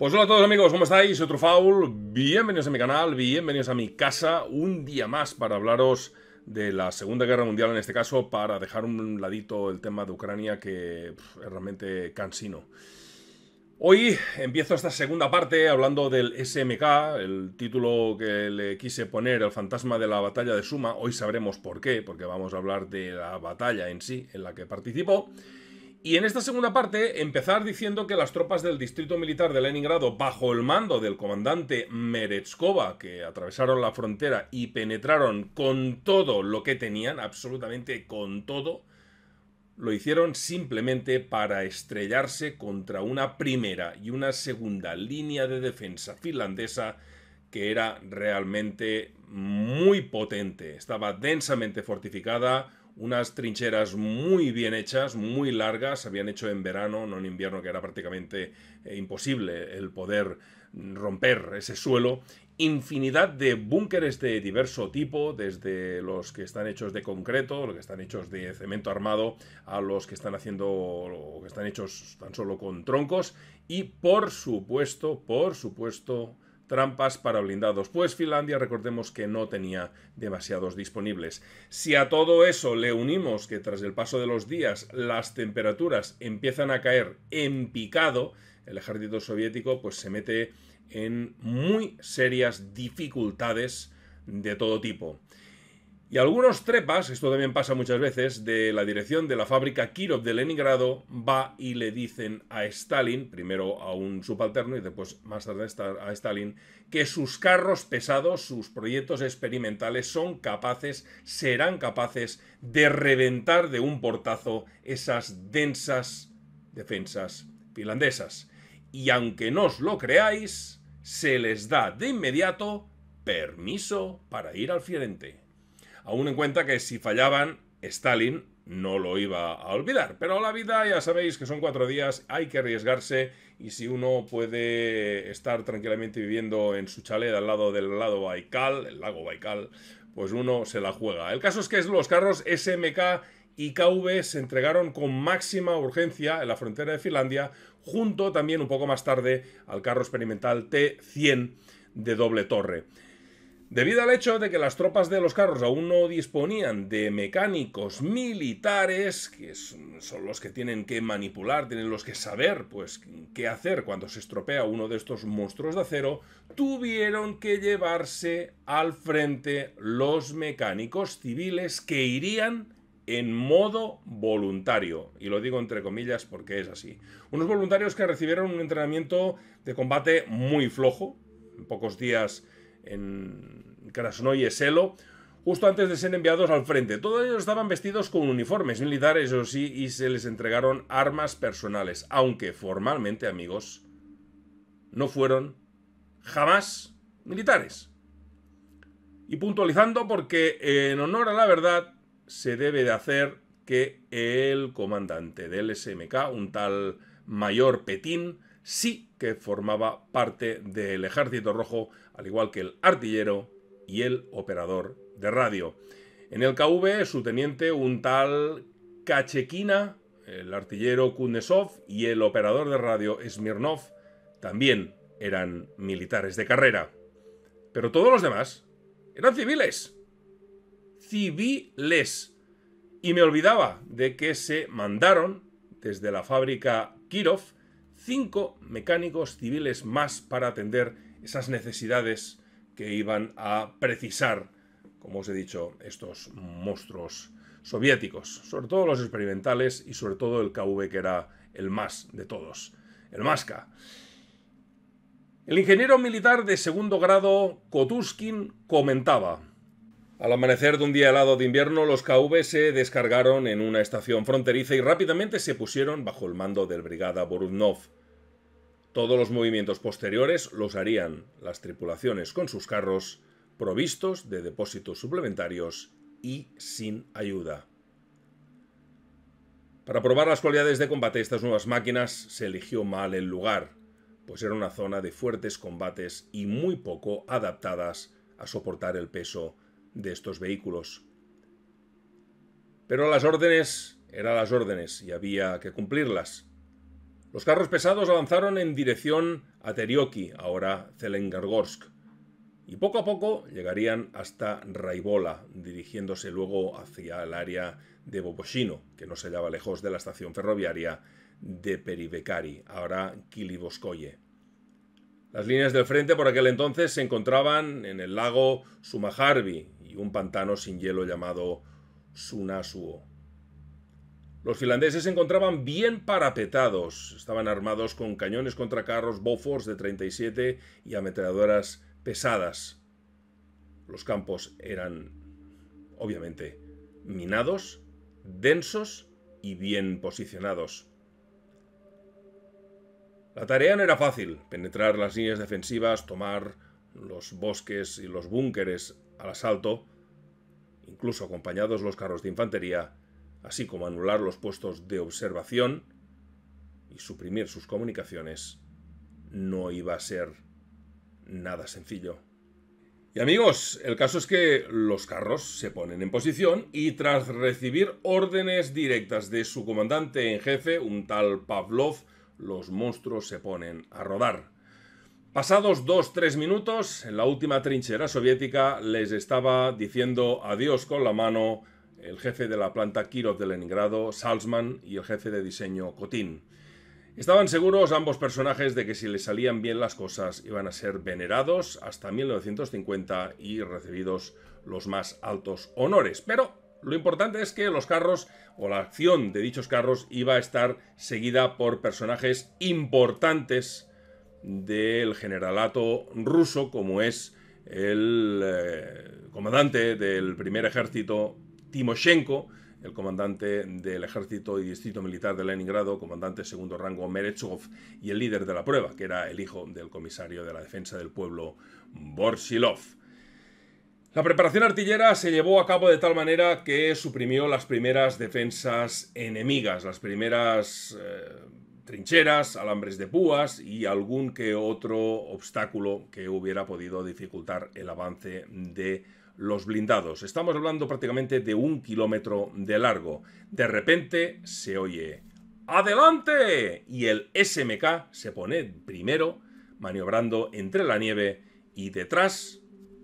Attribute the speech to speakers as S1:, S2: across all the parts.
S1: Pues hola a todos amigos, ¿cómo estáis? Soy Trufaul, bienvenidos a mi canal, bienvenidos a mi casa, un día más para hablaros de la Segunda Guerra Mundial en este caso, para dejar un ladito el tema de Ucrania que es realmente cansino. Hoy empiezo esta segunda parte hablando del SMK, el título que le quise poner, el fantasma de la batalla de Suma, hoy sabremos por qué, porque vamos a hablar de la batalla en sí en la que participó. Y en esta segunda parte, empezar diciendo que las tropas del distrito militar de Leningrado, bajo el mando del comandante Merezkova, que atravesaron la frontera y penetraron con todo lo que tenían, absolutamente con todo, lo hicieron simplemente para estrellarse contra una primera y una segunda línea de defensa finlandesa que era realmente muy potente. Estaba densamente fortificada, unas trincheras muy bien hechas, muy largas, se habían hecho en verano, no en invierno, que era prácticamente eh, imposible el poder romper ese suelo. Infinidad de búnkeres de diverso tipo, desde los que están hechos de concreto, los que están hechos de cemento armado, a los que están haciendo que están hechos tan solo con troncos. Y por supuesto, por supuesto, trampas para blindados, pues Finlandia recordemos que no tenía demasiados disponibles. Si a todo eso le unimos que tras el paso de los días las temperaturas empiezan a caer en picado, el ejército soviético pues se mete en muy serias dificultades de todo tipo. Y algunos trepas, esto también pasa muchas veces, de la dirección de la fábrica Kirov de Leningrado va y le dicen a Stalin, primero a un subalterno y después más tarde a Stalin, que sus carros pesados, sus proyectos experimentales son capaces, serán capaces de reventar de un portazo esas densas defensas finlandesas. Y aunque no os lo creáis, se les da de inmediato permiso para ir al frente aún en cuenta que si fallaban, Stalin no lo iba a olvidar. Pero la vida, ya sabéis que son cuatro días, hay que arriesgarse y si uno puede estar tranquilamente viviendo en su chalet al lado del Baikal, el lago Baikal, pues uno se la juega. El caso es que los carros SMK y KV se entregaron con máxima urgencia en la frontera de Finlandia, junto también un poco más tarde al carro experimental T-100 de doble torre. Debido al hecho de que las tropas de los carros aún no disponían de mecánicos militares, que son los que tienen que manipular, tienen los que saber pues qué hacer cuando se estropea uno de estos monstruos de acero, tuvieron que llevarse al frente los mecánicos civiles que irían en modo voluntario, y lo digo entre comillas porque es así. Unos voluntarios que recibieron un entrenamiento de combate muy flojo, en pocos días en Krasnoy Selo, justo antes de ser enviados al frente. Todos ellos estaban vestidos con uniformes militares, eso sí, y se les entregaron armas personales, aunque formalmente, amigos, no fueron jamás militares. Y puntualizando porque en honor a la verdad se debe de hacer que el comandante del SMK, un tal mayor Petín, sí que formaba parte del Ejército Rojo, al igual que el artillero y el operador de radio. En el KV, su teniente, un tal Kachequina, el artillero Kunesov y el operador de radio Smirnov también eran militares de carrera. Pero todos los demás eran civiles. Civiles. Y me olvidaba de que se mandaron desde la fábrica Kirov cinco mecánicos civiles más para atender esas necesidades que iban a precisar, como os he dicho, estos monstruos soviéticos, sobre todo los experimentales y sobre todo el KV que era el más de todos, el Masca. El ingeniero militar de segundo grado Kotuskin comentaba, al amanecer de un día helado de invierno, los KV se descargaron en una estación fronteriza y rápidamente se pusieron bajo el mando del brigada Borutnov. Todos los movimientos posteriores los harían las tripulaciones con sus carros, provistos de depósitos suplementarios y sin ayuda. Para probar las cualidades de combate de estas nuevas máquinas se eligió mal el lugar, pues era una zona de fuertes combates y muy poco adaptadas a soportar el peso de estos vehículos. Pero las órdenes eran las órdenes y había que cumplirlas. Los carros pesados avanzaron en dirección a Terioki, ahora Zelengargorsk, y poco a poco llegarían hasta Raibola, dirigiéndose luego hacia el área de Boboshino, que no se hallaba lejos de la estación ferroviaria de Peribekari, ahora Kiliboskoye. Las líneas del frente por aquel entonces se encontraban en el lago Sumaharvi y un pantano sin hielo llamado Sunasuo. Los finlandeses se encontraban bien parapetados. Estaban armados con cañones contra carros Bofors de 37 y ametralladoras pesadas. Los campos eran, obviamente, minados, densos y bien posicionados. La tarea no era fácil. Penetrar las líneas defensivas, tomar los bosques y los búnkeres al asalto, incluso acompañados los carros de infantería, así como anular los puestos de observación y suprimir sus comunicaciones, no iba a ser nada sencillo. Y amigos, el caso es que los carros se ponen en posición y tras recibir órdenes directas de su comandante en jefe, un tal Pavlov, los monstruos se ponen a rodar. Pasados dos, tres minutos, en la última trinchera soviética les estaba diciendo adiós con la mano el jefe de la planta Kirov de Leningrado, Salzman, y el jefe de diseño, Kotin. Estaban seguros ambos personajes de que si les salían bien las cosas iban a ser venerados hasta 1950 y recibidos los más altos honores. Pero lo importante es que los carros o la acción de dichos carros iba a estar seguida por personajes importantes del generalato ruso como es el eh, comandante del primer ejército Timoshenko, el comandante del ejército y distrito militar de Leningrado, comandante segundo rango Merechov y el líder de la prueba, que era el hijo del comisario de la defensa del pueblo Borsilov. La preparación artillera se llevó a cabo de tal manera que suprimió las primeras defensas enemigas, las primeras eh, trincheras, alambres de púas y algún que otro obstáculo que hubiera podido dificultar el avance de los blindados. Estamos hablando prácticamente de un kilómetro de largo. De repente se oye ¡Adelante! Y el SMK se pone primero, maniobrando entre la nieve y detrás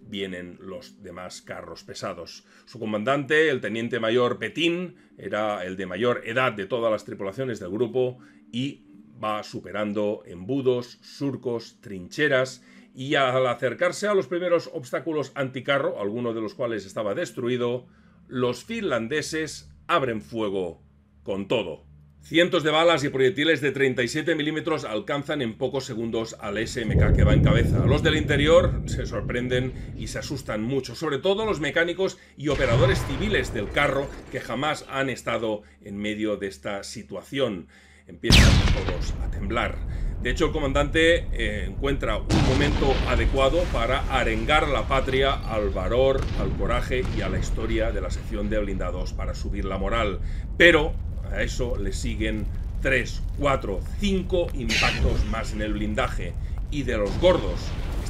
S1: vienen los demás carros pesados. Su comandante, el teniente mayor Petín, era el de mayor edad de todas las tripulaciones del grupo y va superando embudos, surcos, trincheras y al acercarse a los primeros obstáculos anticarro, alguno de los cuales estaba destruido, los finlandeses abren fuego con todo. Cientos de balas y proyectiles de 37 milímetros alcanzan en pocos segundos al SMK que va en cabeza. Los del interior se sorprenden y se asustan mucho, sobre todo los mecánicos y operadores civiles del carro que jamás han estado en medio de esta situación. Empiezan todos a temblar. De hecho, el comandante eh, encuentra un momento adecuado para arengar la patria al valor, al coraje y a la historia de la sección de blindados para subir la moral. Pero a eso le siguen 3, 4, 5 impactos más en el blindaje y de los gordos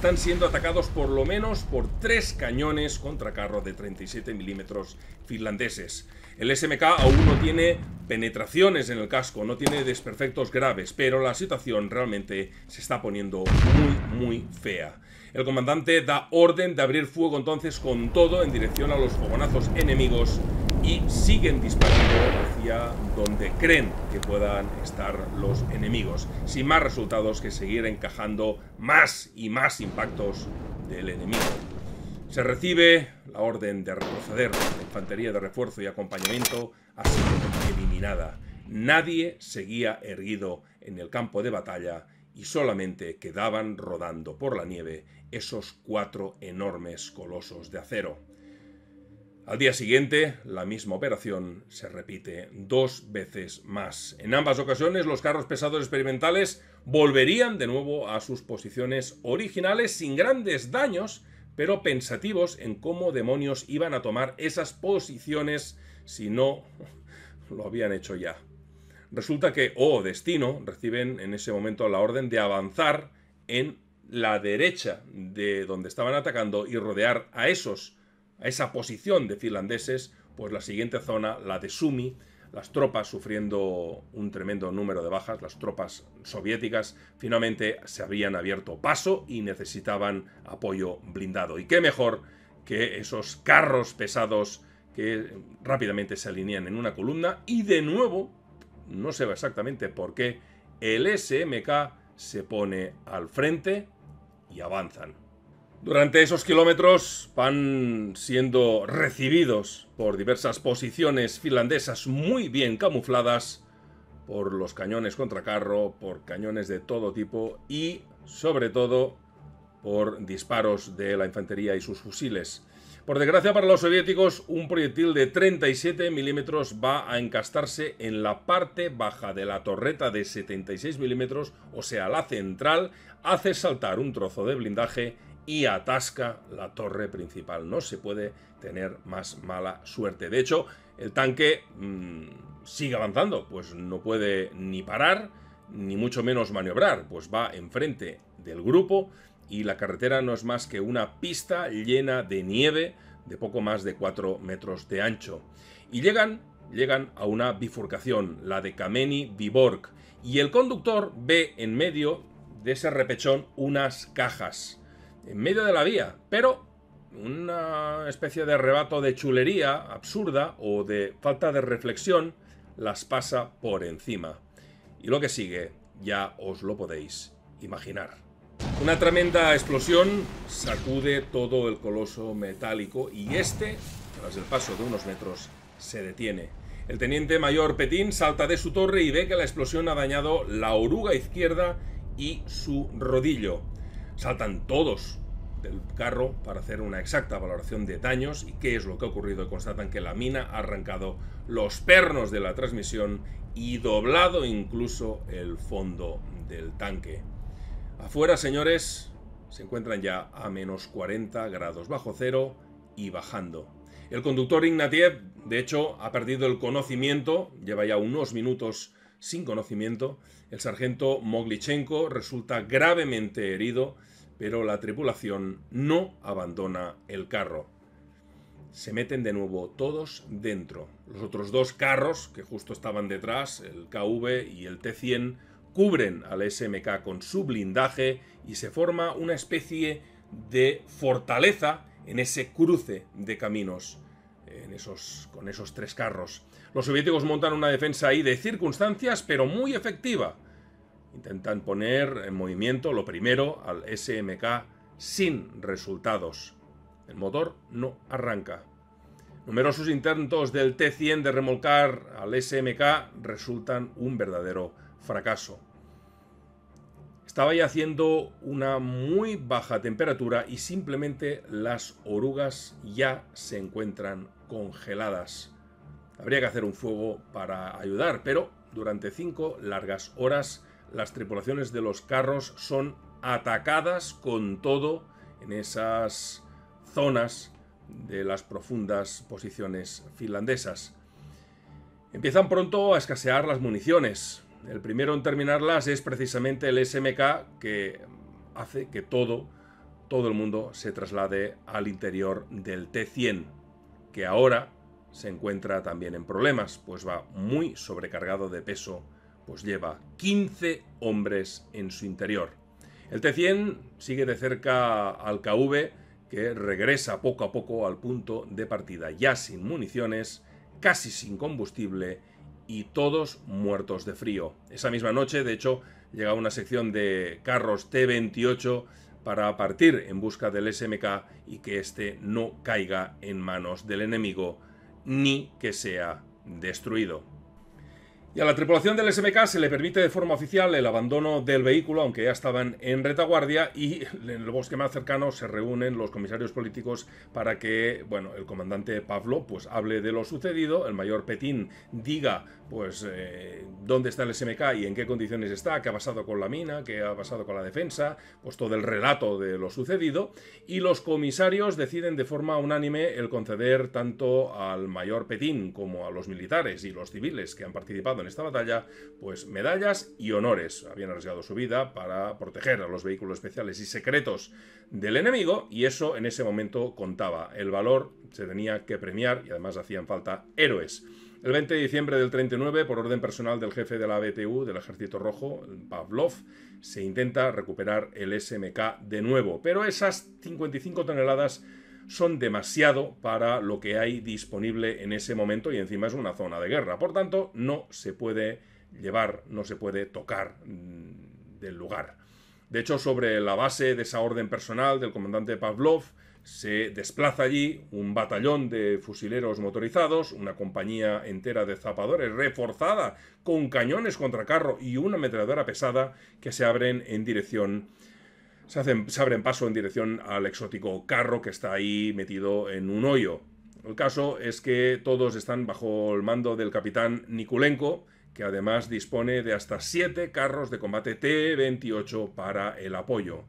S1: están siendo atacados por lo menos por tres cañones contra carro de 37 milímetros finlandeses. El SMK aún no tiene penetraciones en el casco, no tiene desperfectos graves, pero la situación realmente se está poniendo muy, muy fea. El comandante da orden de abrir fuego entonces con todo en dirección a los fogonazos enemigos y siguen disparando hacia donde creen que puedan estar los enemigos, sin más resultados que seguir encajando más y más impactos del enemigo. Se recibe la orden de retroceder, la infantería de refuerzo y acompañamiento ha sido eliminada. Nadie seguía erguido en el campo de batalla y solamente quedaban rodando por la nieve esos cuatro enormes colosos de acero. Al día siguiente, la misma operación se repite dos veces más. En ambas ocasiones, los carros pesados experimentales volverían de nuevo a sus posiciones originales sin grandes daños, pero pensativos en cómo demonios iban a tomar esas posiciones si no lo habían hecho ya. Resulta que O oh, Destino reciben en ese momento la orden de avanzar en la derecha de donde estaban atacando y rodear a esos a esa posición de finlandeses, pues la siguiente zona, la de Sumi, las tropas sufriendo un tremendo número de bajas, las tropas soviéticas finalmente se habían abierto paso y necesitaban apoyo blindado. Y qué mejor que esos carros pesados que rápidamente se alinean en una columna y de nuevo, no se ve exactamente por qué, el SMK se pone al frente y avanzan. Durante esos kilómetros van siendo recibidos por diversas posiciones finlandesas muy bien camufladas, por los cañones contra carro, por cañones de todo tipo y, sobre todo, por disparos de la infantería y sus fusiles. Por desgracia para los soviéticos, un proyectil de 37 milímetros va a encastarse en la parte baja de la torreta de 76 milímetros, o sea, la central, hace saltar un trozo de blindaje y atasca la torre principal. No se puede tener más mala suerte. De hecho, el tanque mm, sigue avanzando, pues no puede ni parar, ni mucho menos maniobrar, pues va enfrente del grupo y la carretera no es más que una pista llena de nieve de poco más de 4 metros de ancho. Y llegan, llegan a una bifurcación, la de Kameni Viborg, y el conductor ve en medio de ese repechón unas cajas en medio de la vía, pero una especie de arrebato de chulería absurda o de falta de reflexión las pasa por encima. Y lo que sigue ya os lo podéis imaginar. Una tremenda explosión sacude todo el coloso metálico y este, tras el paso de unos metros, se detiene. El teniente mayor Petín salta de su torre y ve que la explosión ha dañado la oruga izquierda y su rodillo. Saltan todos del carro para hacer una exacta valoración de daños y qué es lo que ha ocurrido. Constatan que la mina ha arrancado los pernos de la transmisión y doblado incluso el fondo del tanque. Afuera, señores, se encuentran ya a menos 40 grados bajo cero y bajando. El conductor Ignatiev, de hecho, ha perdido el conocimiento, lleva ya unos minutos sin conocimiento. El sargento Moglichenko resulta gravemente herido, pero la tripulación no abandona el carro. Se meten de nuevo todos dentro. Los otros dos carros, que justo estaban detrás, el KV y el T-100, cubren al SMK con su blindaje y se forma una especie de fortaleza en ese cruce de caminos con esos tres carros. Los soviéticos montan una defensa ahí de circunstancias, pero muy efectiva. Intentan poner en movimiento lo primero al SMK sin resultados. El motor no arranca. Numerosos intentos del T-100 de remolcar al SMK resultan un verdadero fracaso. Estaba ya haciendo una muy baja temperatura y simplemente las orugas ya se encuentran congeladas. Habría que hacer un fuego para ayudar, pero durante cinco largas horas las tripulaciones de los carros son atacadas con todo en esas zonas de las profundas posiciones finlandesas. Empiezan pronto a escasear las municiones. El primero en terminarlas es precisamente el SMK que hace que todo, todo el mundo se traslade al interior del T-100, que ahora se encuentra también en problemas, pues va muy sobrecargado de peso, pues lleva 15 hombres en su interior. El T100 sigue de cerca al KV, que regresa poco a poco al punto de partida, ya sin municiones, casi sin combustible y todos muertos de frío. Esa misma noche, de hecho, llega una sección de carros T-28 para partir en busca del SMK y que éste no caiga en manos del enemigo ni que sea destruido. Y a la tripulación del SMK se le permite de forma oficial el abandono del vehículo, aunque ya estaban en retaguardia, y en el bosque más cercano se reúnen los comisarios políticos para que, bueno, el comandante Pablo pues hable de lo sucedido, el mayor Petín diga pues eh, dónde está el SMK y en qué condiciones está, qué ha pasado con la mina, qué ha pasado con la defensa, pues todo el relato de lo sucedido, y los comisarios deciden de forma unánime el conceder tanto al mayor Petín como a los militares y los civiles que han participado en esta batalla, pues medallas y honores. Habían arriesgado su vida para proteger a los vehículos especiales y secretos del enemigo y eso en ese momento contaba. El valor se tenía que premiar y además hacían falta héroes. El 20 de diciembre del 39, por orden personal del jefe de la BTU, del Ejército Rojo, Pavlov, se intenta recuperar el SMK de nuevo, pero esas 55 toneladas son demasiado para lo que hay disponible en ese momento y encima es una zona de guerra. Por tanto, no se puede llevar, no se puede tocar mm, del lugar. De hecho, sobre la base de esa orden personal del comandante Pavlov, se desplaza allí un batallón de fusileros motorizados, una compañía entera de zapadores reforzada con cañones contra carro y una ametralladora pesada que se abren en dirección se, hacen, abren paso en dirección al exótico carro que está ahí metido en un hoyo. El caso es que todos están bajo el mando del capitán Nikulenko, que además dispone de hasta 7 carros de combate T-28 para el apoyo.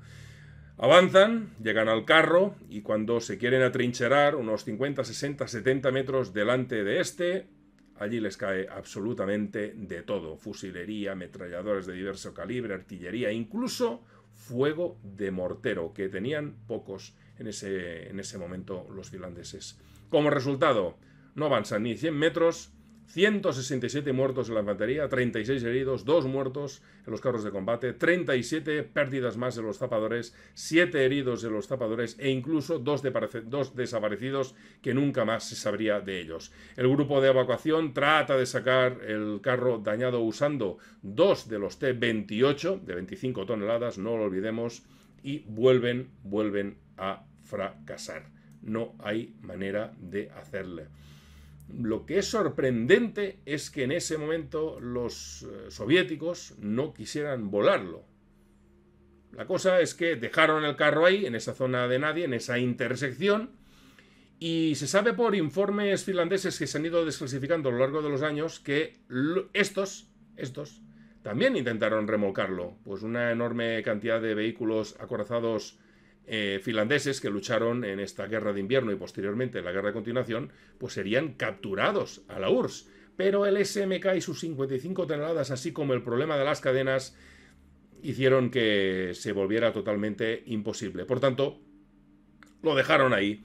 S1: Avanzan, llegan al carro y cuando se quieren atrincherar unos 50, 60, 70 metros delante de este, allí les cae absolutamente de todo. Fusilería, ametralladores de diverso calibre, artillería, incluso fuego de mortero, que tenían pocos en ese, en ese momento los finlandeses. Como resultado, no avanzan ni 100 metros 167 muertos en la infantería, 36 heridos, 2 muertos en los carros de combate, 37 pérdidas más de los zapadores, 7 heridos de los zapadores e incluso 2, dos desaparecidos que nunca más se sabría de ellos. El grupo de evacuación trata de sacar el carro dañado usando dos de los T-28 de 25 toneladas, no lo olvidemos, y vuelven, vuelven a fracasar. No hay manera de hacerle. Lo que es sorprendente es que en ese momento los eh, soviéticos no quisieran volarlo. La cosa es que dejaron el carro ahí, en esa zona de nadie, en esa intersección, y se sabe por informes finlandeses que se han ido desclasificando a lo largo de los años que estos, estos, también intentaron remolcarlo. Pues una enorme cantidad de vehículos acorazados eh, finlandeses que lucharon en esta guerra de invierno y posteriormente en la guerra de continuación, pues serían capturados a la URSS. Pero el SMK y sus 55 toneladas, así como el problema de las cadenas, hicieron que se volviera totalmente imposible. Por tanto, lo dejaron ahí.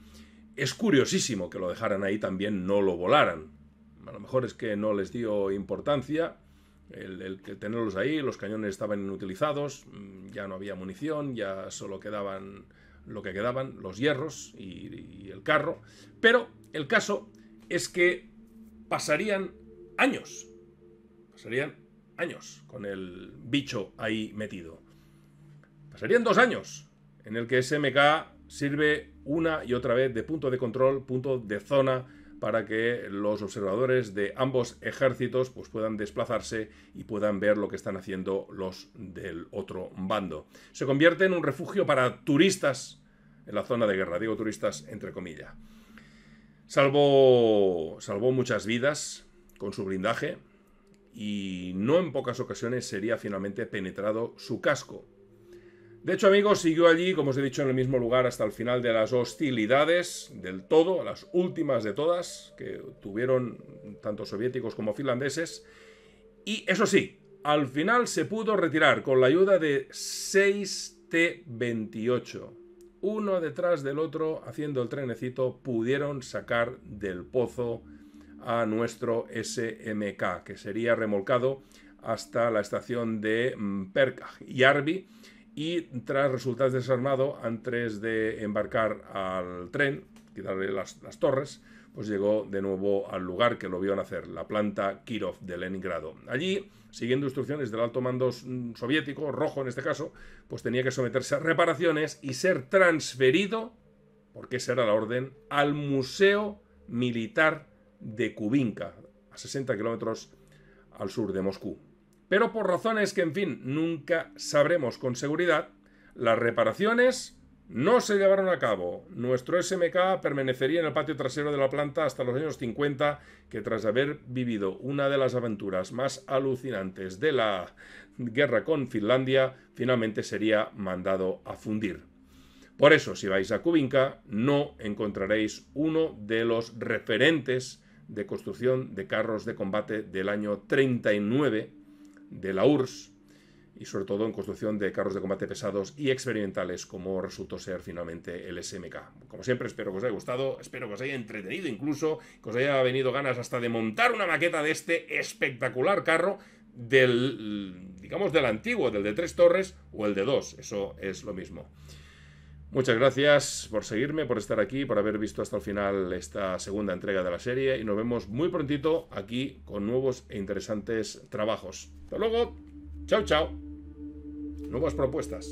S1: Es curiosísimo que lo dejaran ahí también, no lo volaran. A lo mejor es que no les dio importancia el, tenerlos ahí, los cañones estaban inutilizados, mm, ya no había munición, ya solo quedaban lo que quedaban, los hierros y, y el carro. Pero el caso es que pasarían años, pasarían años con el bicho ahí metido. Pasarían dos años en el que SMK sirve una y otra vez de punto de control, punto de zona, para que los observadores de ambos ejércitos pues, puedan desplazarse y puedan ver lo que están haciendo los del otro bando. Se convierte en un refugio para turistas en la zona de guerra, digo turistas entre comillas. Salvó, salvó muchas vidas con su blindaje y no en pocas ocasiones sería finalmente penetrado su casco, de hecho, amigos, siguió allí, como os he dicho, en el mismo lugar hasta el final de las hostilidades del todo, las últimas de todas, que tuvieron tanto soviéticos como finlandeses. Y eso sí, al final se pudo retirar con la ayuda de 6 T-28. Uno detrás del otro, haciendo el trenecito, pudieron sacar del pozo a nuestro SMK, que sería remolcado hasta la estación de y y tras resultar desarmado, antes de embarcar al tren, quitarle las, las torres, pues llegó de nuevo al lugar que lo vio nacer, la planta Kirov de Leningrado. Allí, siguiendo instrucciones del alto mando mm, soviético, rojo en este caso, pues tenía que someterse a reparaciones y ser transferido, porque esa era la orden, al Museo Militar de Kubinka, a 60 kilómetros al sur de Moscú. Pero por razones que, en fin, nunca sabremos con seguridad, las reparaciones no se llevaron a cabo. Nuestro SMK permanecería en el patio trasero de la planta hasta los años 50, que tras haber vivido una de las aventuras más alucinantes de la guerra con Finlandia, finalmente sería mandado a fundir. Por eso, si vais a Kubinka, no encontraréis uno de los referentes de construcción de carros de combate del año 39 de la URSS y sobre todo en construcción de carros de combate pesados y experimentales, como resultó ser finalmente el SMK. Como siempre, espero que os haya gustado, espero que os haya entretenido incluso, que os haya venido ganas hasta de montar una maqueta de este espectacular carro del, digamos, del antiguo, del de tres torres o el de dos, eso es lo mismo. Muchas gracias por seguirme, por estar aquí, por haber visto hasta el final esta segunda entrega de la serie y nos vemos muy prontito aquí con nuevos e interesantes trabajos. Hasta luego, chao chao. Nuevas propuestas.